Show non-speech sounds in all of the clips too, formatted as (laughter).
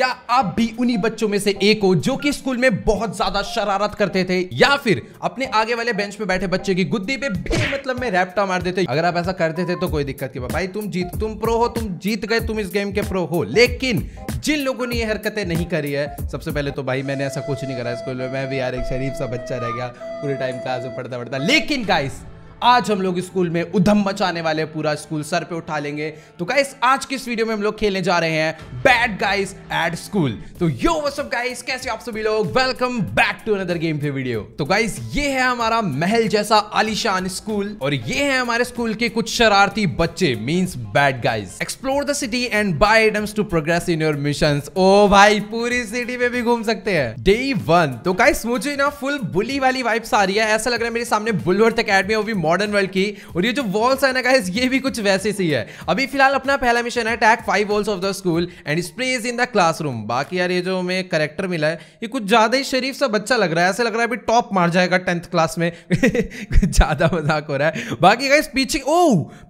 क्या आप भी उन्हीं बच्चों में से एक हो जो कि स्कूल में बहुत ज्यादा शरारत करते थे या फिर अपने आगे वाले बेंच पे बैठे बच्चे की गुद्दी पे मतलब में रैप्टा मार देते अगर आप ऐसा करते थे तो कोई दिक्कत की भाई तुम जीत तुम प्रो हो तुम जीत गए तुम इस गेम के प्रो हो लेकिन जिन लोगों ने ये हरकतें नहीं करी है सबसे पहले तो भाई मैंने ऐसा कुछ नहीं करा स्कूल में मैं भी यार एक शरीफ सा बच्चा रह गया पूरे टाइम क्लास में पढ़ता पढ़ता लेकिन गाइस आज हम लोग स्कूल में उधम मचाने वाले पूरा स्कूल सर पे उठा लेंगे तो गाइस आज की इस वीडियो में हम लोग खेलने जा रहे हैं बैड गाइस एट स्कूल तो यो वसअप गाइस कैसे आप सभी लोग welcome back to another game play video तो गाइस ये है हमारा महल जैसा आलिशान स्कूल और ये है हमारे स्कूल के कुछ शरारती बच्चे means bad guys explore the city and buy items to progress in your mission ओ भाई पूरी सिटी में भी घूम सकते हैं डे वन तो गाइस मुझे ना फुल बुली वाली वाइब्स आ रही है ऐसा लग रहा है मेरे सामने बुलवर्थ अकेडमी और मॉडर्न वर्ल्ड की और ये जो वॉल्स है ना गाइस ये भी कुछ वैसे ही है अभी फिलहाल अपना पहला मिशन है attack five walls of the school and sprays in the classroom बाकी यार ये जो हमें करेक्टर मिला है ये कुछ ज्यादा ही शरीफ सा बच्चा लग रहा है ऐसे लग रहा है अभी टॉप मार जाएगा टेंथ क्लास में (laughs) कुछ ज्यादा मजाक हो रहा है बाकी गाइस पीछे ओ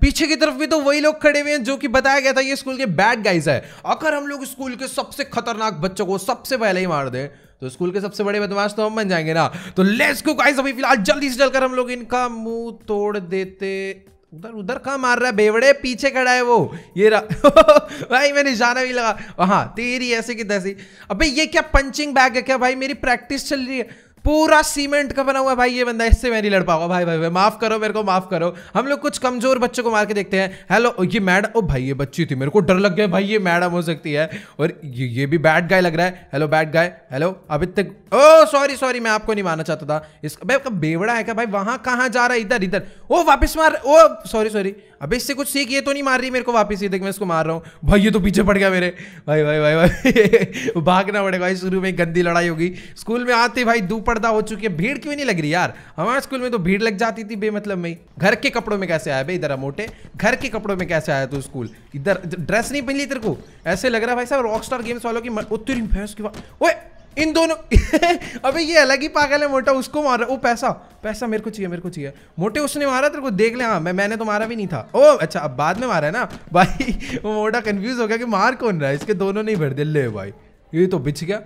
पीछे की तरफ भी तो वही लोग खड़े हुए हैं जो कि बताया गया था ये स्कूल के बैड गाइज है अगर हम लोग स्कूल के सबसे खतरनाक बच्चों को सबसे पहले ही मार दें तो स्कूल के सबसे बड़े बदमाश तो हम बन जाएंगे ना तो लेट्स को गाइस अभी फिलहाल जल्दी से चलकर हम लोग इनका मुंह तोड़ देते उधर उधर कहाँ मार रहा है बेवड़े पीछे खड़ा है वो ये रहा (laughs) भाई मैंने जाना भी लगा हाँ तेरी ऐसे की तैसी अबे ये क्या पंचिंग बैग है क्या भाई मेरी प्रैक्टिस चल रही है पूरा सीमेंट का बना हुआ भाई ये बंदा इससे मैं नहीं लड़ पाऊंगा भाई भाई भाई माफ करो मेरे को माफ करो हम लोग कुछ कमजोर बच्चों को मार के देखते हैं हेलो ये मैडम ओ भाई ये बच्ची थी मेरे को डर लग गया भाई ये मैडम हो सकती है और ये, ये भी बैड गाय लग रहा है हेलो बैड गाय हेलो अभी तक ओ सॉरी सॉरी मैं आपको नहीं मानना चाहता था इसका भाई बेवड़ा है क्या भाई वहां कहाँ जा रहा है इधर इधर ओ वापिस मार ओ सॉरी सॉरी अब इससे कुछ सीख ये तो नहीं मार रही मेरे को वापस ये देख मैं इसको मार रहा हूँ भाई ये तो पीछे पड़ गया मेरे भाई भाई भाई भाई (laughs) भागना पड़ेगा भाई शुरू में गंदी लड़ाई होगी स्कूल में आते भाई दूपड़ पर्दा हो चुकी है भीड़ क्यों नहीं लग रही यार हमारे स्कूल में तो भीड़ लग जाती थी बेमतलब में घर के कपड़ों में कैसे आया भाई इधर मोटे घर के कपड़ों में कैसे आया तू स्कूल इधर ड्रेस नहीं पहन ली तेरे को ऐसे लग रहा भाई साहब रॉक गेम्स वालों की उत्तरी भैंस की इन दोनों (laughs) अबे ये अलग ही पागल है मोटा उसको मार रहा वो पैसा पैसा मेरे को चाहिए मेरे को चाहिए मोटे उसने मारा तेरे को देख ले हाँ मैं मैंने तो मारा भी नहीं था ओ अच्छा अब बाद में मारा है ना (laughs) भाई वो मोटा कंफ्यूज हो गया कि मार कौन रहा है इसके दोनों नहीं भर दिल ले भाई ये तो बिछ गया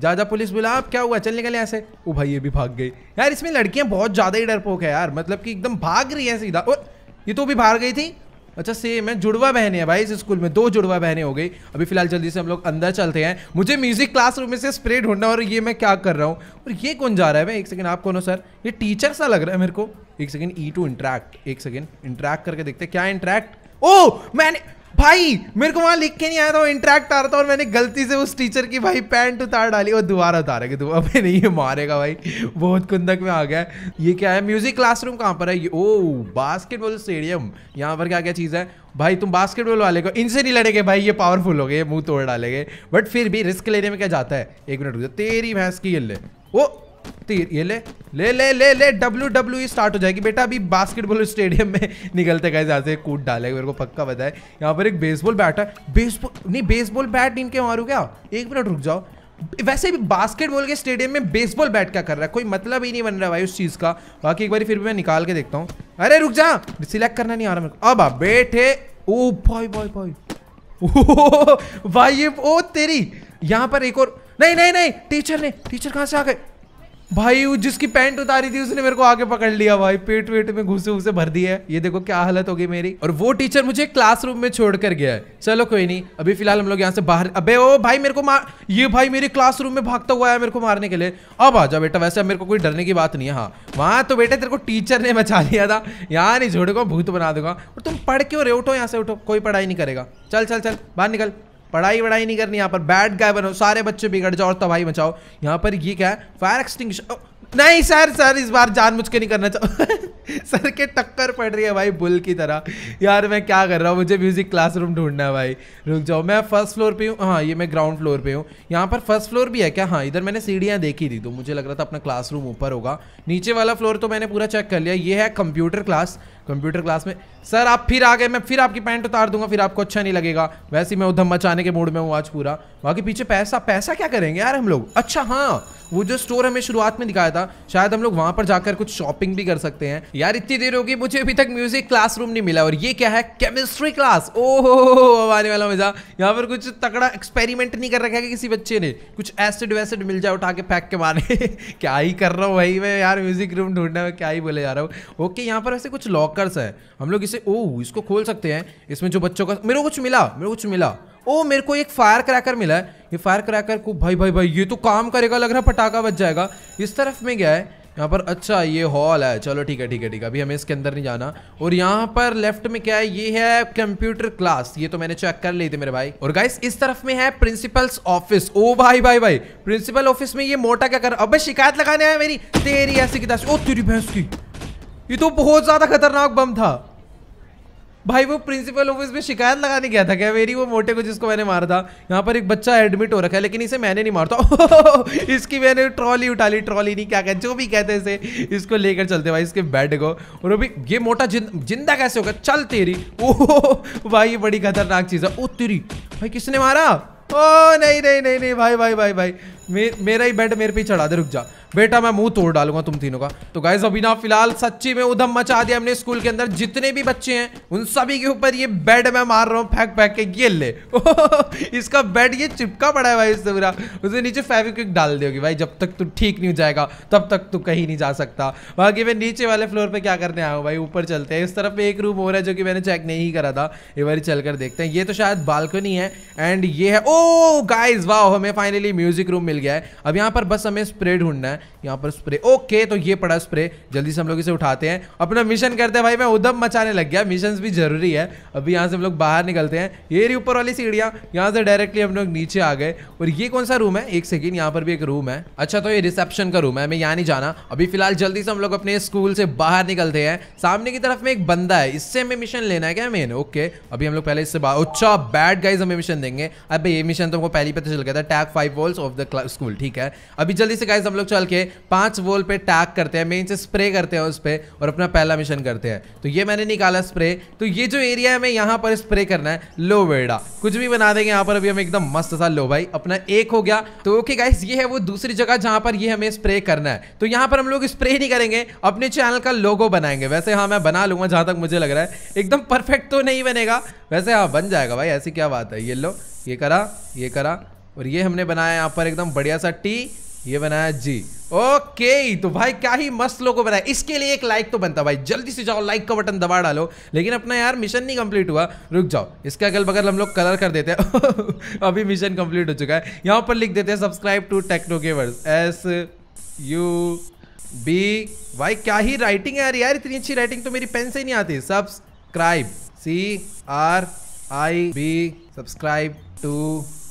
ज्यादा पुलिस बोला आप क्या हुआ चल निकले ऐसे ओ भाई ये भी भाग गई यार इसमें लड़कियां बहुत ज्यादा ही डरपोक है यार मतलब कि एकदम भाग रही है सीधा और ये तो भी भाग गई थी अच्छा सेम है जुड़वा बहने है भाई इस स्कूल में दो जुड़वा बहने हो गई अभी फिलहाल जल्दी से हम लोग अंदर चलते हैं मुझे म्यूजिक क्लासरूम में से स्प्रे ढूंढना और ये मैं क्या कर रहा हूँ और ये कौन जा रहा है भाई एक सेकंड आप कौन हो सर ये टीचर सा लग रहा है मेरे को एक सेकंड ई टू इंट्रैक्ट एक सेकंड इंट्रैक्ट करके देखते क्या इंट्रैक्ट ओ मैंने भाई मेरे को वहां लिख के नहीं आया था वो इंटरेक्ट आ रहा था और मैंने गलती से उस टीचर की भाई पैंट उतार डाली और दोबारा उतारेगा तू अबे नहीं ये मारेगा भाई बहुत कुंदक में आ गया ये क्या है म्यूजिक क्लासरूम कहाँ पर है ओ बास्केटबॉल स्टेडियम यहाँ पर क्या क्या चीज़ है भाई तुम बास्केटबॉल वाले को इनसे नहीं लड़ेंगे भाई ये पावरफुल हो गए मुंह तोड़ डालेंगे बट फिर भी रिस्क लेने में क्या जाता है एक मिनट रुक तेरी भैंस की ये ओ तो ये ले ले ले ले ले डब्ल्यू डब्ल्यू स्टार्ट हो जाएगी बेटा अभी बास्केटबॉल स्टेडियम में (laughs) निकलते गए जहाँ से कूद डाले मेरे को पक्का बताए यहाँ पर एक बेसबॉल बैट है बेसबॉल नहीं बेसबॉल बैट इनके मारू क्या एक मिनट रुक जाओ वैसे भी बास्केटबॉल के स्टेडियम में बेसबॉल बैट क्या कर रहा है कोई मतलब ही नहीं बन रहा भाई उस चीज़ का बाकी एक बार फिर भी मैं निकाल के देखता हूँ अरे रुक जा सिलेक्ट करना नहीं आ रहा मेरे अब आप बैठे ओ भाई भाई भाई भाई ये ओ तेरी यहाँ पर एक और नहीं नहीं नहीं टीचर ने टीचर कहाँ से आ गए भाई जिसकी पैंट उतारी थी उसने मेरे को आगे पकड़ लिया भाई पेट वेट में घुसे घुसे भर दिया है ये देखो क्या हालत हो गई मेरी और वो टीचर मुझे क्लासरूम में छोड़ कर गया है चलो कोई नहीं अभी फिलहाल हम लोग यहाँ से बाहर अबे ओ भाई मेरे को मार ये भाई मेरी क्लासरूम में भागता हुआ है मेरे को मारने के लिए अब आ जा बेटा वैसे मेरे को कोई डरने की बात नहीं है हाँ वहाँ तो बेटा तेरे को टीचर ने बचा लिया था यहाँ नहीं छोड़ेगा भूत बना दूंगा और तुम पढ़ के और उठो यहाँ से उठो कोई पढ़ाई नहीं करेगा चल चल चल बाहर निकल पढ़ाई वढ़ाई नहीं करनी यहाँ पर बैड गाय बनो सारे बच्चे बिगड़ जाओ और तबाही मचाओ यहाँ पर ये क्या है फायर एक्सटिंग नहीं सर सर इस बार जान के नहीं करना चाहो (laughs) सर के टक्कर पड़ रही है भाई बुल की तरह यार मैं क्या कर रहा हूँ मुझे म्यूजिक क्लासरूम ढूंढना है भाई रुक जाओ मैं फर्स्ट फ्लोर पे हूँ हाँ ये मैं ग्राउंड फ्लोर पे हूँ यहाँ पर फर्स्ट फ्लोर भी है क्या हाँ इधर मैंने सीढ़ियाँ देखी थी तो मुझे लग रहा था अपना क्लासरूम ऊपर होगा नीचे वाला फ्लोर तो मैंने पूरा चेक कर लिया ये है कंप्यूटर क्लास कंप्यूटर क्लास में सर आप फिर आ गए मैं फिर आपकी पैंट उतार दूंगा फिर आपको अच्छा नहीं लगेगा वैसे मैं उधम मचाने के मूड में हूँ आज पूरा बाकी पीछे पैसा पैसा क्या करेंगे यार हम लोग अच्छा हाँ वो जो स्टोर हमें शुरुआत में दिखाया था शायद हम लोग वहां पर जाकर कुछ शॉपिंग भी कर सकते हैं यार इतनी देर होगी मुझे अभी तक म्यूजिक क्लासरूम नहीं मिला और ये क्या है केमिस्ट्री क्लास ओहो आने वाला मजा यहाँ पर कुछ तकड़ा एक्सपेरिमेंट नहीं कर रखा है कि किसी बच्चे ने कुछ एसिड वैसिड मिल जाए उठा के फेंक के मारने (laughs) क्या ही कर रहा हूँ भाई मैं यार म्यूजिक रूम ढूंढने में क्या ही बोले जा रहा हूँ ओके यहाँ पर वैसे कुछ लॉक लॉकर सा है हम लोग इसे ओह इसको खोल सकते हैं इसमें जो बच्चों का मेरे को कुछ मिला मेरे को कुछ मिला ओ मेरे को एक फायर क्रैकर मिला है ये फायर क्रैकर को भाई भाई भाई ये तो काम करेगा लग रहा पटाखा बच जाएगा इस तरफ में गया है यहाँ पर अच्छा ये हॉल है चलो ठीक है ठीक है ठीक है अभी हमें इसके अंदर नहीं जाना और यहाँ पर लेफ्ट में क्या है ये है कंप्यूटर क्लास ये तो मैंने चेक कर ली थी मेरे भाई और गाइस इस तरफ में है प्रिंसिपल्स ऑफिस ओ भाई भाई भाई प्रिंसिपल ऑफिस में ये मोटा क्या कर अब शिकायत लगाने आया मेरी तेरी ऐसी किताब ओ तेरी भैंस की ये तो बहुत ज्यादा खतरनाक बम था भाई वो प्रिंसिपल ऑफिस में शिकायत लगाने गया था क्या मेरी वो मोटे को जिसको मैंने मारा था यहाँ पर एक बच्चा एडमिट हो रखा है लेकिन इसे मैंने नहीं मारता (laughs) इसकी मैंने ट्रॉली उठा ली ट्रॉली नहीं क्या कहते जो भी कहते इसे इसको लेकर चलते भाई इसके बेड को और अभी ये मोटा जिंदा कैसे होगा चल तेरी (laughs) ओह भाई ये बड़ी खतरनाक चीज़ है ओ तेरी भाई किसने मारा ओ नहीं नहीं नहीं नहीं भाई भाई भाई भाई मे, मेरा ही बेड मेरे पे चढ़ा दे रुक जा बेटा मैं मुंह तोड़ डालूंगा तुम तीनों का तो गाइज अभी ना फिलहाल सच्ची में उधम मचा दिया हमने स्कूल के अंदर जितने भी बच्चे हैं उन सभी के ऊपर ये बेड मैं मार रहा हूँ फेंक फेंक के ये ले (laughs) इसका बेड ये चिपका पड़ा है भाई इससे पूरा उसे नीचे फेविक्विक डाल दोगे भाई जब तक तू ठीक नहीं हो जाएगा तब तक तू कहीं नहीं जा सकता बाकी मैं नीचे वाले फ्लोर पर क्या करने आया भाई ऊपर चलते हैं इस तरफ एक रूम हो रहा है जो कि मैंने चेक नहीं करा था एक बार चल देखते हैं ये तो शायद बालकनी है एंड ये है ओ oh, गाइज वाह हमें फाइनली म्यूजिक रूम मिल मिल गया है अब यहाँ पर बस हमें स्प्रे ढूंढना है यहाँ पर स्प्रे ओके तो ये पड़ा स्प्रे जल्दी से हम लोग इसे उठाते हैं अपना मिशन करते हैं भाई मैं उधम मचाने लग गया मिशन भी जरूरी है अभी यहाँ से हम लोग बाहर निकलते हैं ये रही ऊपर वाली सीढ़ियाँ यहाँ से डायरेक्टली हम लोग नीचे आ गए और ये कौन सा रूम है एक सेकेंड यहाँ पर भी एक रूम है अच्छा तो ये रिसेप्शन का रूम है हमें यहाँ नहीं जाना अभी फिलहाल जल्दी से हम लोग अपने स्कूल से बाहर निकलते हैं सामने की तरफ में एक बंदा है इससे हमें मिशन लेना है क्या मेन ओके अभी हम लोग पहले इससे अच्छा बैड गाइज हमें मिशन देंगे अब ये मिशन तो हमको पहले पता चल गया था tag five walls of the school ठीक है अभी जल्दी से गाइज हम लोग चल के पांच वोल पे टैग करते हैं मेन से स्प्रे करते हैं उस पर और अपना पहला मिशन करते हैं तो ये मैंने निकाला स्प्रे तो ये जो एरिया है मैं यहाँ पर स्प्रे करना है लो वेड़ा कुछ भी बना देंगे यहाँ पर अभी हम एकदम मस्त सा लो भाई अपना एक हो गया तो ओके गाइस ये है वो दूसरी जगह जहाँ पर ये हमें स्प्रे करना है तो यहाँ पर हम लोग स्प्रे नहीं करेंगे अपने चैनल का लोगो बनाएंगे वैसे हाँ मैं बना लूंगा जहाँ तक मुझे लग रहा है एकदम परफेक्ट तो नहीं बनेगा वैसे हाँ बन जाएगा भाई ऐसी क्या बात है ये लो ये करा ये करा और ये हमने बनाया यहाँ पर एकदम बढ़िया सा टी ये बनाया जी ओके तो भाई क्या ही मस्त लोगों बनाया इसके लिए एक लाइक तो बनता भाई जल्दी से जाओ लाइक का बटन दबा डालो लेकिन अपना यार मिशन नहीं कंप्लीट हुआ रुक जाओ इसके अगल बगल हम लोग कलर कर देते हैं (laughs) अभी मिशन कंप्लीट हो चुका है यहाँ पर लिख देते हैं subscribe to Technogamerz S U B भाई क्या ही राइटिंग है यार यार इतनी अच्छी राइटिंग तो मेरी पेन से ही नहीं आती subscribe C R I B subscribe to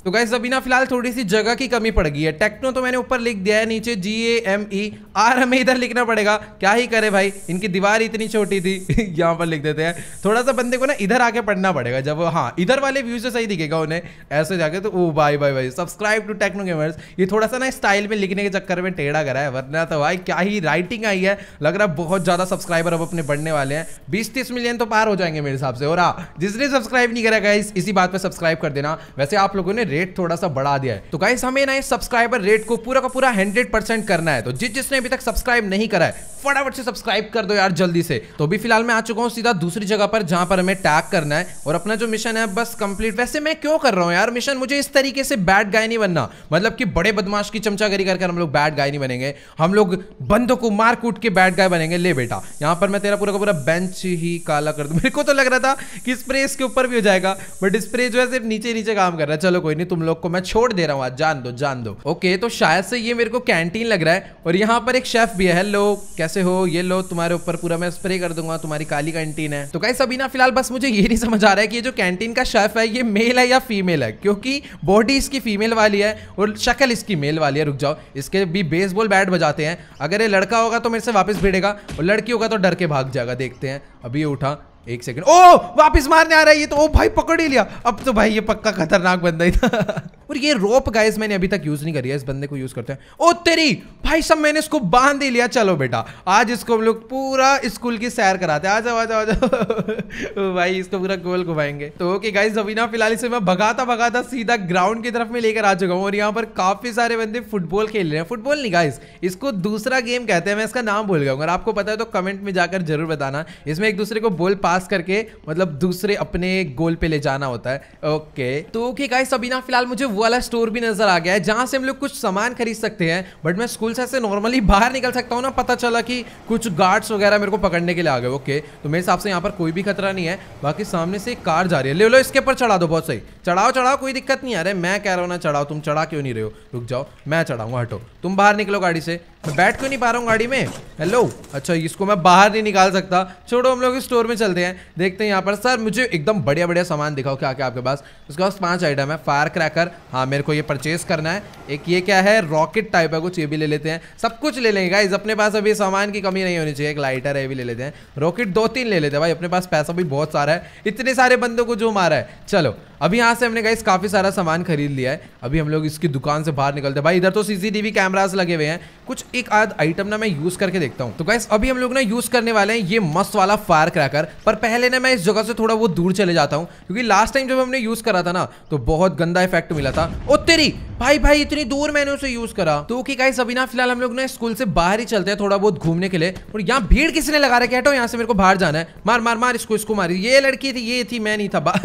तो गाइज अभी ना फिलहाल थोड़ी सी जगह की कमी पड़ गई है टेक्नो तो मैंने ऊपर लिख दिया है नीचे जी ए एम ई आर हमें इधर लिखना पड़ेगा क्या ही करे भाई इनकी दीवार इतनी छोटी थी (laughs) यहाँ पर लिख देते हैं थोड़ा सा बंदे को ना इधर आके पढ़ना पड़ेगा जब हाँ इधर वाले व्यूज से सही दिखेगा उन्हें ऐसे जाके तो ओ भाई भाई भाई सब्सक्राइब टू टेक्नो गेमर्स ये थोड़ा सा ना स्टाइल में लिखने के चक्कर में टेढ़ा करा है वरना तो भाई क्या ही राइटिंग आई है लग रहा है बहुत ज़्यादा सब्सक्राइबर अब अपने बढ़ने वाले हैं बीस तीस मिलियन तो पार हो जाएंगे मेरे हिसाब से और हाँ जिसने सब्सक्राइब नहीं करा गाइस इसी बात पर सब्सक्राइब कर देना वैसे आप लोगों ने रेट थोड़ा सा बढ़ा दिया है तो गाइस हमें ना इस सब्सक्राइबर रेट को पूरा का पूरा हंड्रेड करना है तो जिस जिसने अभी तक सब्सक्राइब नहीं करा है फटाफट से सब्सक्राइब कर दो यार जल्दी से तो अभी फिलहाल मैं आ चुका हूँ सीधा दूसरी जगह पर जहां पर हमें टैग करना है और अपना जो मिशन है बस कंप्लीट वैसे मैं क्यों कर रहा हूँ यार मिशन मुझे इस तरीके से बैड गाय नहीं बनना मतलब कि बड़े बदमाश की चमचागरी करके हम लोग बैड गाय नहीं बनेंगे हम लोग बंदों को मार कूट के बैड गाय बनेंगे ले बेटा यहाँ पर मैं तेरा पूरा का पूरा बेंच ही काला कर दू मेरे को तो लग रहा था कि स्प्रे इसके ऊपर भी हो जाएगा बट स्प्रे जो है सिर्फ नीचे नीचे काम कर रहा है चलो कोई नहीं तुम लोग को मैं छोड़ दे रहा हूँ आज जान दो जान दो ओके तो शायद से ये मेरे को कैंटीन लग रहा है और यहाँ पर एक शेफ भी है हेलो कैसे हो ये लो तुम्हारे ऊपर पूरा मैं स्प्रे कर दूंगा तुम्हारी काली कैंटीन है तो गाइस अभी ना फिलहाल बस मुझे ये नहीं समझ आ रहा है कि ये जो कैंटीन का शेफ है ये मेल है या फीमेल है क्योंकि बॉडी इसकी फीमेल वाली है और शक्ल इसकी मेल वाली है रुक जाओ इसके भी बेसबॉल बैट बजाते हैं अगर ये लड़का होगा तो मेरे से वापस भिड़ेगा और लड़की होगा तो डर के भाग जाएगा देखते हैं अभी ये उठा एक सेकंड ओ वापस मारने आ रहा है ये तो ओ भाई पकड़ ही लिया अब तो भाई ये पक्का खतरनाक बंदा ही था (laughs) और ये रोप गाइस मैंने अभी तक यूज नहीं करी है इस बंदे को यूज करते हैं ओ तेरी भाई सब मैंने इसको बांध ही लिया चलो बेटा आज इसको हम लोग पूरा स्कूल की सैर कराते आ जाओ आ जाओ आ जाओ (laughs) भाई इसको पूरा गोल घुमाएंगे तो ओके गाइस अभी ना फिलहाल इसे मैं भगाता भगाता सीधा ग्राउंड की तरफ में लेकर आ चुका हूँ और यहाँ पर काफी सारे बंदे फुटबॉल खेल रहे हैं फुटबॉल नहीं गाइस इसको दूसरा गेम कहते हैं मैं इसका नाम भूल गया हूँ अगर आपको पता है तो कमेंट में जाकर जरूर बताना इसमें एक दूसरे को बोल पा पास करके मतलब दूसरे अपने गोल पे ले जाना होता है ओके तो ओके गाइस अभी ना फिलहाल मुझे वो वाला स्टोर भी नजर आ गया है जहाँ से हम लोग कुछ सामान खरीद सकते हैं बट मैं स्कूल से ऐसे नॉर्मली बाहर निकल सकता हूँ ना पता चला कि कुछ गार्ड्स वगैरह मेरे को पकड़ने के लिए आ गए ओके तो मेरे हिसाब से यहाँ पर कोई भी खतरा नहीं है बाकी सामने से एक कार जा रही है ले लो इसके ऊपर चढ़ा दो बहुत सही चढ़ाओ चढ़ाओ कोई दिक्कत नहीं आ रहा मैं कह रहा हूँ ना चढ़ाओ तुम चढ़ा क्यों नहीं रहे हो रुक जाओ मैं चढ़ाऊंगा हटो तुम बाहर निकलो गाड़ी से मैं बैठ क्यों नहीं पा रहा हूँ गाड़ी में हेलो अच्छा इसको मैं बाहर नहीं निकाल सकता छोड़ो हम लोग स्टोर में चलते हैं देखते हैं यहाँ पर सर मुझे एकदम बढ़िया बढ़िया सामान दिखाओ क्या क्या आपके पास उसके पास पांच आइटम है फायर क्रैकर हाँ मेरे को ये परचेज करना है एक ये क्या है रॉकेट टाइप है कुछ ये भी ले लेते हैं सब कुछ ले लेंगे गाइज अपने पास अभी सामान की कमी नहीं होनी चाहिए एक लाइटर है ये भी ले लेते हैं रॉकेट दो तीन ले लेते हैं भाई अपने पास पैसा भी बहुत सारा है इतने सारे बंदों को जो मारा है चलो अभी यहाँ से हमने गाइस काफ़ी सारा सामान खरीद लिया है अभी हम लोग इसकी दुकान से बाहर निकलते भाई इधर तो सीसीटीवी कैमराज लगे हुए हैं कुछ एक आध आइटम ना मैं यूज़ करके देखता हूँ तो गाइस अभी हम लोग ना यूज़ करने वाले हैं ये मस्त वाला फायर क्रैकर पर पहले ना मैं इस जगह से थोड़ा वो दूर चले जाता हूँ क्योंकि लास्ट टाइम जब हमने यूज़ करा था ना तो बहुत गंदा इफेक्ट मिला था ओ तेरी भाई भाई इतनी दूर मैंने उसे यूज़ करा तो ओके गाइस अभी ना फिलहाल हम लोग ना स्कूल से बाहर ही चलते हैं थोड़ा बहुत घूमने के लिए और यहाँ भीड़ किसी ने लगा रहे है यहाँ से मेरे को बाहर जाना है मार मार मार इसको इसको मारी ये लड़की थी ये थी मैं नहीं था (laughs)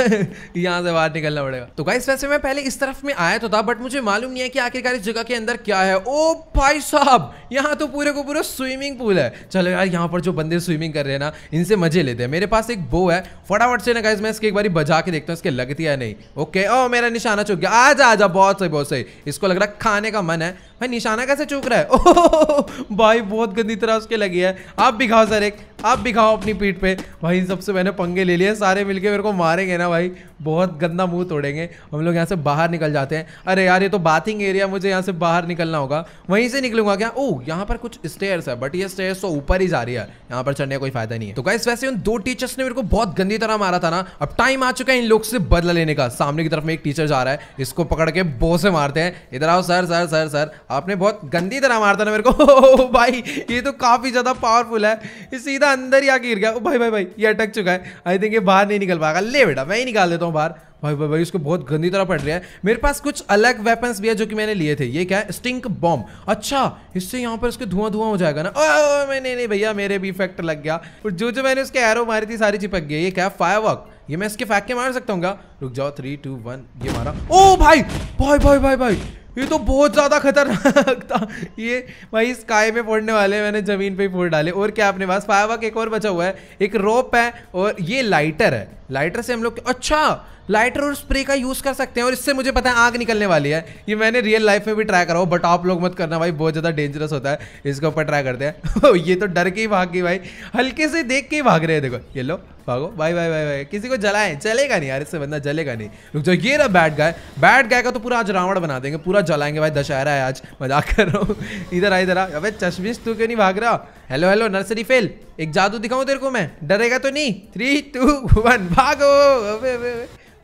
यहाँ से बाहर निकलना पड़ेगा तो गाइस वैसे मैं पहले इस तरफ में आया तो था बट मुझे मालूम नहीं है कि आखिरकार इस जगह के अंदर क्या है ओ भाई साहब यहाँ तो पूरे को पूरा स्विमिंग पूल है चलो यार यहाँ पर जो बंदे स्विमिंग कर रहे हैं ना इनसे मजे लेते हैं मेरे पास एक बो है फटाफट से ना गाइज मैं इसके एक बार बजा के देखता हूँ इसके लगती है नहीं ओके ओ मेरा निशाना चुक गया आ जा आ जा बहुत सही बहुत सही इसको लग रहा खाने का मन है भाई निशाना कैसे चूक रहा है (laughs) ओ, भाई बहुत गंदी तरह उसके लगी है आप भी खाओ सर एक आप भी खाओ अपनी पीठ पे भाई इन सबसे मैंने पंगे ले लिए सारे मिलके मेरे को मारेंगे ना भाई बहुत गंदा मुंह तोड़ेंगे हम लोग यहाँ से बाहर निकल जाते हैं अरे यार ये तो बाथिंग एरिया मुझे यहाँ से बाहर निकलना होगा वहीं से निकलूंगा क्या ओह यहाँ पर कुछ स्टेयर्स है बट ये स्टेयर्स तो ऊपर ही जा रही है यहाँ पर चढ़ने का कोई फायदा नहीं है तो गाइस वैसे उन दो टीचर्स ने मेरे को बहुत गंदी तरह मारा था ना अब टाइम आ चुका है इन लोग से बदला लेने का सामने की तरफ में एक टीचर जा रहा है इसको पकड़ के बो से मारते हैं इधर आओ सर सर सर सर आपने बहुत गंदी तरह मार था ना मेरे को (laughs) भाई ये तो काफ़ी ज़्यादा पावरफुल है ये सीधा अंदर ही आके गिर गया ओ भाई भाई भाई ये अटक चुका है आई थिंक ये बाहर नहीं निकल पाएगा ले बेटा मैं ही निकाल देता हूँ बाहर भाई भाई भाई उसको बहुत गंदी तरह पड़ रहा है मेरे पास कुछ अलग वेपन्स भी है जो कि मैंने लिए थे ये क्या है स्टिंक बॉम्ब अच्छा इससे यहाँ पर उसके धुआं धुआं हो जाएगा ना ओ, मैं नहीं नहीं भैया मेरे भी इफेक्ट लग गया और जो जो मैंने उसके एरो मारी थी सारी चिपक गई ये क्या है फायर वर्क ये मैं इसके फेंक के मार सकता हूँ रुक जाओ थ्री टू वन ये मारा ओ भाई भाई भाई भाई भाई ये तो बहुत ज़्यादा खतरनाक था ये भाई स्काई में फोड़ने वाले मैंने ज़मीन पे ही फोड़ डाले और क्या अपने पास फायवा एक और बचा हुआ है एक रोप है और ये लाइटर है लाइटर से हम लोग अच्छा लाइटर और स्प्रे का यूज़ कर सकते हैं और इससे मुझे पता है आग निकलने वाली है ये मैंने रियल लाइफ में भी ट्राई करा हो बट आप लोग मत करना भाई बहुत ज़्यादा डेंजरस होता है इसके ऊपर ट्राई करते हैं (laughs) ये तो डर के ही भाग गई भाई हल्के से देख के ही भाग रहे हैं देखो ये लो भागो भाई भाई भाई भाई किसी को जलाएं चलेगा नहीं यार इससे बंदा जलेगा नहीं रुक जाओ ये रहा बैट गाय बैट गाय का तो पूरा आज रावण बना देंगे पूरा जलाएंगे भाई दशहरा है आज मजाक कर रहा हूँ (laughs) इधर आ इधर आ अबे चश्मिश तू क्यों नहीं भाग रहा हेलो हेलो नर्सरी फेल एक जादू दिखाऊं तेरे को मैं डरेगा तो नहीं थ्री टू वन भागो अबे अबे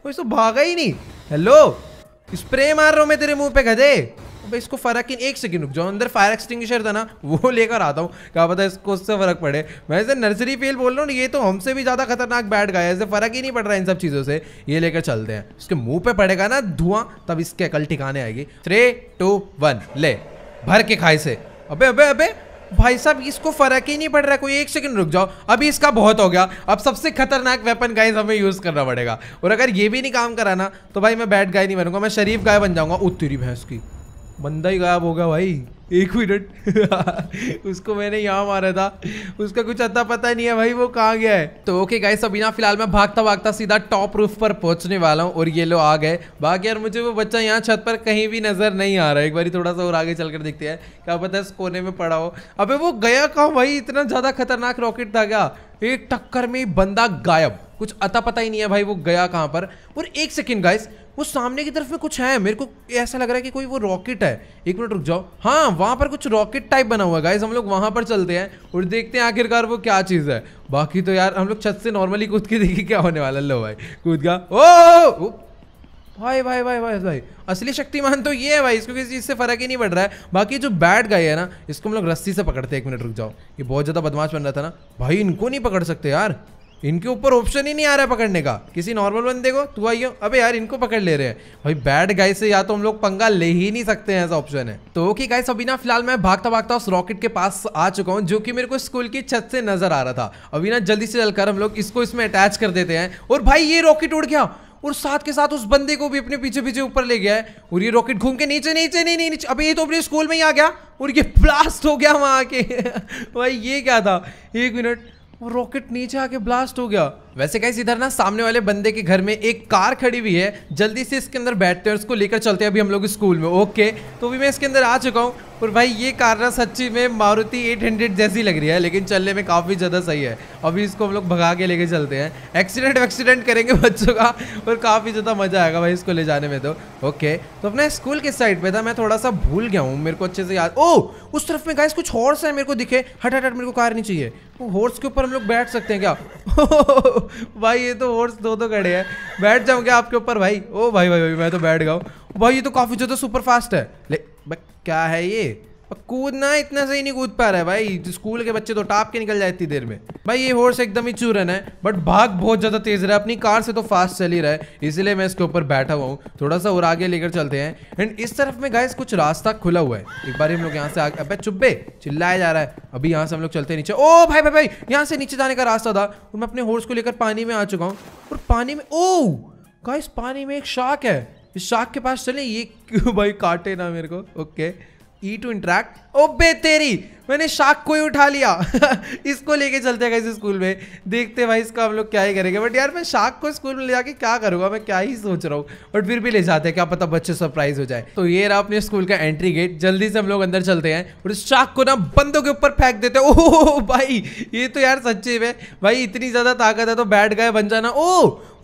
कोई तो भागा ही नहीं हेलो स्प्रे मार रहा हूँ मैं तेरे मुंह पे गधे अबे इसको फर्क ही एक सेकंड रुक जाओ अंदर फायर एक्सटिंग्विशर था ना वो (laughs) लेकर आता हूँ क्या पता इसको उससे फर्क पड़े वैसे नर्सरी फेल बोल रहा हूँ ये तो हमसे भी ज़्यादा खतरनाक बैठ गया ऐसे फर्क ही नहीं पड़ रहा है इन सब चीज़ों से ये लेकर चलते हैं उसके मुंह पे पड़ेगा ना धुआं तब इसके अकल ठिकाने आएगी थ्री टू वन ले भर के खाए से अबे अबे अबे भाई साहब इसको फर्क ही नहीं पड़ रहा कोई एक सेकंड रुक जाओ अभी इसका बहुत हो गया अब सबसे खतरनाक वेपन गाइस हमें यूज़ करना पड़ेगा और अगर ये भी नहीं काम करा ना तो भाई मैं बैड गाय नहीं बनूंगा मैं शरीफ गाय बन जाऊंगा उत्तरी भैंस की बंदा ही गायब हो गया भाई एक मिनट उसको मैंने यहाँ मारा था उसका कुछ अता पता नहीं है भाई वो कहाँ गया है तो ओके गाइस अभी ना फिलहाल मैं भागता भागता सीधा टॉप रूफ पर पहुंचने वाला हूँ और ये लोग आ गए बाकी यार मुझे वो बच्चा यहाँ छत पर कहीं भी नजर नहीं आ रहा है एक बार थोड़ा सा और आगे चल कर देखते हैं क्या पता है कोने में पड़ा हो अब वो गया कहाँ भाई इतना ज़्यादा खतरनाक रॉकेट था क्या एक टक्कर में बंदा गायब कुछ अता पता ही नहीं है भाई वो गया कहाँ पर और एक सेकेंड गाइस वो सामने की तरफ में कुछ है मेरे को ऐसा लग रहा है कि कोई वो रॉकेट है एक मिनट रुक जाओ हाँ वहाँ पर कुछ रॉकेट टाइप बना हुआ है गाइज हम लोग वहाँ पर चलते हैं और देखते हैं आखिरकार वो क्या चीज़ है बाकी तो यार हम लोग छत से नॉर्मली कूद के देखिए क्या होने वाला लो भाई कूद का ओ भाई भाई भाई भाई भाई असली शक्तिमान तो ये है भाई इसको किसी चीज़ से फर्क ही नहीं पड़ रहा है बाकी जो बैट गए है ना इसको हम लोग रस्सी से पकड़ते हैं एक मिनट रुक जाओ ये बहुत ज़्यादा बदमाश बन रहा था ना भाई इनको नहीं पकड़ सकते यार इनके ऊपर ऑप्शन ही नहीं आ रहा है पकड़ने का किसी नॉर्मल बंदे को तू आइयो अबे यार इनको पकड़ ले रहे हैं भाई बैड गाय से या तो हम लोग पंगा ले ही नहीं सकते हैं ऐसा ऑप्शन है तो ओके गाय अभी ना फिलहाल मैं भागता भागता उस रॉकेट के पास आ चुका हूँ जो कि मेरे को स्कूल की छत से नजर आ रहा था अभी ना जल्दी से चलकर हम लोग इसको इसमें अटैच कर देते हैं और भाई ये रॉकेट उड़ गया और साथ के साथ उस बंदे को भी अपने पीछे पीछे ऊपर ले गया है और ये रॉकेट घूम के नीचे नीचे नहीं नहीं नीचे अभी ये तो अपने स्कूल में ही आ गया और ये ब्लास्ट हो गया वहां आके (laughs) भाई ये क्या था एक मिनट वो रॉकेट नीचे आके ब्लास्ट हो गया वैसे गाइस इधर ना सामने वाले बंदे के घर में एक कार खड़ी हुई है जल्दी से इसके अंदर बैठते हैं उसको लेकर चलते हैं अभी हम लोग स्कूल में ओके तो भी मैं इसके अंदर आ चुका हूँ और भाई ये कार ना सच्ची में मारुति 800 जैसी लग रही है लेकिन चलने में काफ़ी ज़्यादा सही है अभी इसको हम लोग भगा के लेके चलते हैं एक्सीडेंट वैक्सीडेंट करेंगे बच्चों का और काफ़ी ज़्यादा मज़ा आएगा भाई इसको ले जाने में तो ओके तो अपना स्कूल किस साइड पे था मैं थोड़ा सा भूल गया हूँ मेरे को अच्छे से याद ओ उस तरफ में गाइस कुछ हॉर्स है मेरे को दिखे हट हट हट मेरे को कार नहीं चाहिए हॉर्स के ऊपर हम लोग बैठ सकते हैं क्या (laughs) भाई ये तो वोट्स दो दो खड़े हैं बैठ जाऊँ क्या आपके ऊपर भाई ओ भाई भाई भाई मैं तो बैठ गया भाई ये तो काफ़ी ज़्यादा सुपर फास्ट है ले क्या है ये कूदना इतना सही नहीं कूद पा रहा है भाई स्कूल के बच्चे तो टाप के निकल जाए इतनी देर में भाई ये हॉर्स एकदम ही चूरन है बट भाग बहुत ज्यादा तेज रहा है अपनी कार से तो फास्ट चल ही रहा है इसलिए मैं इसके ऊपर बैठा हुआ हूँ थोड़ा सा और आगे लेकर चलते हैं एंड इस तरफ में गाइस कुछ रास्ता खुला हुआ है एक बार हम लोग यहाँ से आगे चुप्बे चिल्लाया जा रहा है अभी यहाँ से हम लोग चलते हैं नीचे ओ भाई भाई भाई यहाँ से नीचे जाने का रास्ता था और मैं अपने हॉर्स को लेकर पानी में आ चुका हूँ और पानी में ओ गाइस पानी में एक शाक है इस शाक के पास चले ये क्यों भाई काटे ना मेरे को ओके ई टू इंटरेक्ट ओबे तेरी मैंने शाक को ही उठा लिया (laughs) इसको लेके चलते हैं इस स्कूल में देखते भाई इसका हम लोग क्या ही करेंगे बट यार मैं शाक को स्कूल में ले जाके क्या करूँगा मैं क्या ही सोच रहा हूँ बट फिर भी ले जाते हैं क्या पता बच्चे सरप्राइज हो जाए तो ये रहा अपने स्कूल का एंट्री गेट जल्दी से हम लोग अंदर चलते हैं और उस शाक को ना बंदों के ऊपर फेंक देते ओह भाई ये तो यार सच्चे में भाई इतनी ज़्यादा ताकत है तो बैठ गए बन जाना ओ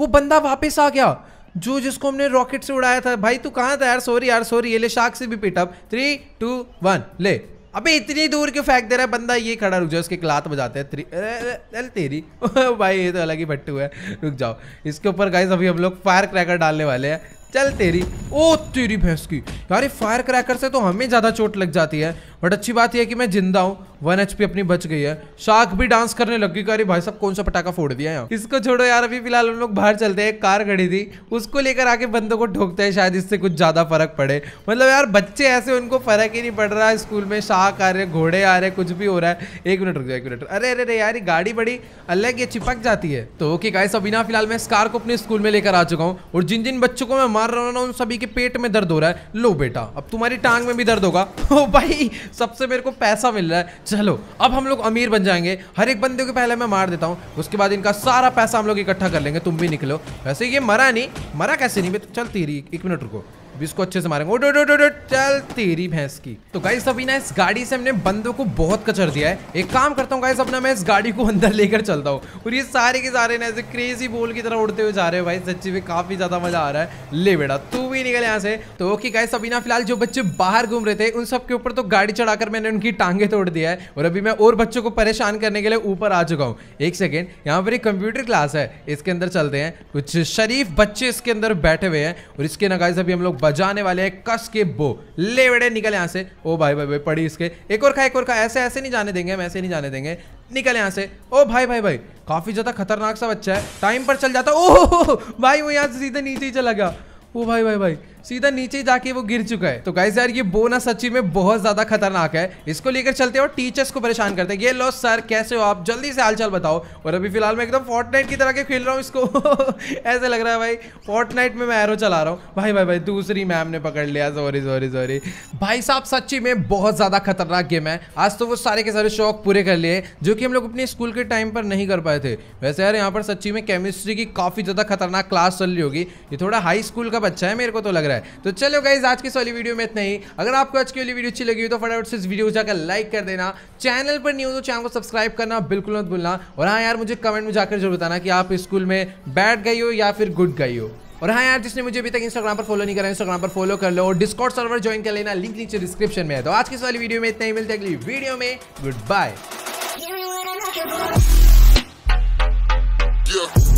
वो बंदा वापिस आ गया जो जिसको हमने रॉकेट से उड़ाया था भाई तू कहाँ था यार सॉरी यार सॉरी ये ले शार्क से भी पिटअप थ्री टू वन ले अबे इतनी दूर क्यों फेंक दे रहा है बंदा ये खड़ा रुक जाओ उसके क्लात बजाते हैं थ्री अरे तेरी (laughs) भाई ये तो अलग ही भट्टू है रुक जाओ इसके ऊपर गाइस अभी हम लोग फायर क्रैकर डालने वाले हैं चल तेरी ओ तेरी भैंस की यार ये फायर क्रैकर से तो हमें ज़्यादा चोट लग जाती है बट अच्छी बात यह है कि मैं जिंदा हूँ वन एच अपनी बच गई है शाख भी डांस करने लग गई अरे भाई साहब कौन सा पटाखा फोड़ दिया यहाँ इसको छोड़ो यार अभी फिलहाल हम लोग बाहर चलते हैं एक कार खड़ी थी उसको लेकर आके बंदों को ठोकते हैं शायद इससे कुछ ज्यादा फर्क पड़े मतलब यार बच्चे ऐसे उनको फर्क ही नहीं पड़ रहा है स्कूल में शाक आ रहे घोड़े आ रहे कुछ भी हो रहा है एक मिनट रुक जाए एक मिनट अरे अरे अरे यार गाड़ी बड़ी अलग ये चिपक जाती है तो ओके गाइस अभी ना फिलहाल मैं इस कार को अपने स्कूल में लेकर आ चुका हूँ और जिन जिन बच्चों को मैं मार रहा हूँ ना उन सभी के पेट में दर्द हो रहा है लो बेटा अब तुम्हारी टांग में भी दर्द होगा (laughs) ओ भाई सबसे मेरे को पैसा मिल रहा है चलो अब हम लोग अमीर बन जाएंगे हर एक बंदे को पहले मैं मार देता हूँ उसके बाद इनका सारा पैसा हम लोग इकट्ठा कर लेंगे तुम भी निकलो वैसे ये मरा नहीं मरा कैसे नहीं तो चलती रही एक मिनट रुको भी इसको अच्छे से मारेंगे ओ डो डो डो चल तेरी भैंस की तो गाइस अभी ना इस गाड़ी से हमने बंदों को बहुत कचर दिया है एक काम करता हूँ गाइस अपना मैं इस गाड़ी को अंदर लेकर चलता हूँ और ये सारे के सारे ना ऐसे क्रेजी बोल की तरह उड़ते हुए जा रहे हैं भाई सच्ची में काफी ज्यादा मजा आ रहा है ले बेटा तू भी निकल यहाँ से तो ओके गाय अभी ना फिलहाल जो बच्चे बाहर घूम रहे थे उन सबके ऊपर तो गाड़ी चढ़ाकर मैंने उनकी टांगे तोड़ दिया है और अभी मैं और बच्चों को परेशान करने के लिए ऊपर आ चुका हूँ एक सेकेंड यहाँ पर एक कंप्यूटर क्लास है इसके अंदर चलते हैं कुछ शरीफ बच्चे इसके अंदर बैठे हुए हैं और इसके ना गाइस अभी हम लोग बजाने वाले हैं कस के बो ले बेड़े निकल यहाँ से ओ भाई भाई भाई पड़ी इसके एक और खा एक और खा ऐसे ऐसे नहीं जाने देंगे हम ऐसे नहीं जाने देंगे निकल यहाँ से ओ भाई भाई भाई काफ़ी ज़्यादा खतरनाक सा बच्चा है टाइम पर चल जाता ओह भाई वो यहाँ से सीधे नीचे ही चला गया ओ भाई भाई भाई सीधा नीचे जाके वो गिर चुका है तो गाइज यार ये बोना सच्ची में बहुत ज्यादा खतरनाक है इसको लेकर चलते हैं और टीचर्स को परेशान करते हैं ये लो सर कैसे हो आप जल्दी से हालचाल बताओ और अभी फिलहाल मैं एकदम फोर्टनाइट की तरह के खेल रहा हूँ इसको (laughs) ऐसे लग रहा है भाई फोर्टनाइट में मैं एरो चला रहा हूँ भाई भाई भाई दूसरी मैम ने पकड़ लिया सॉरी सॉरी सॉरी भाई साहब सच्ची में बहुत ज्यादा खतरनाक गेम है आज तो वो सारे के सारे शौक पूरे कर लिए जो कि हम लोग अपने स्कूल के टाइम पर नहीं कर पाए थे वैसे यार यहाँ पर सच्ची में केमिस्ट्री की काफी ज्यादा खतरनाक क्लास चल रही होगी ये थोड़ा हाई स्कूल का अच्छा है मेरे को तो लग रहा है तो चलो गाइज आज की इस वाली वीडियो में इतना ही अगर आपको आज की वाली वीडियो अच्छी लगी हो तो फटाफट से इस वीडियो को जाकर लाइक कर देना चैनल पर नहीं हो तो चैनल को सब्सक्राइब करना बिल्कुल मत भूलना और हाँ यार मुझे कमेंट में जाकर जरूर बताना कि आप स्कूल में बैठ गई हो या फिर गुड गई हो और हाँ यार जिसने मुझे अभी तक इंस्टाग्राम पर फॉलो नहीं करा इंस्टाग्राम पर फॉलो कर लो और डिस्कॉर्ड सर्वर ज्वाइन कर लेना लिंक नीचे डिस्क्रिप्शन में है तो आज की इस वाली वीडियो में इतना ही मिलते अगली वीडियो में गुड बाय Yeah.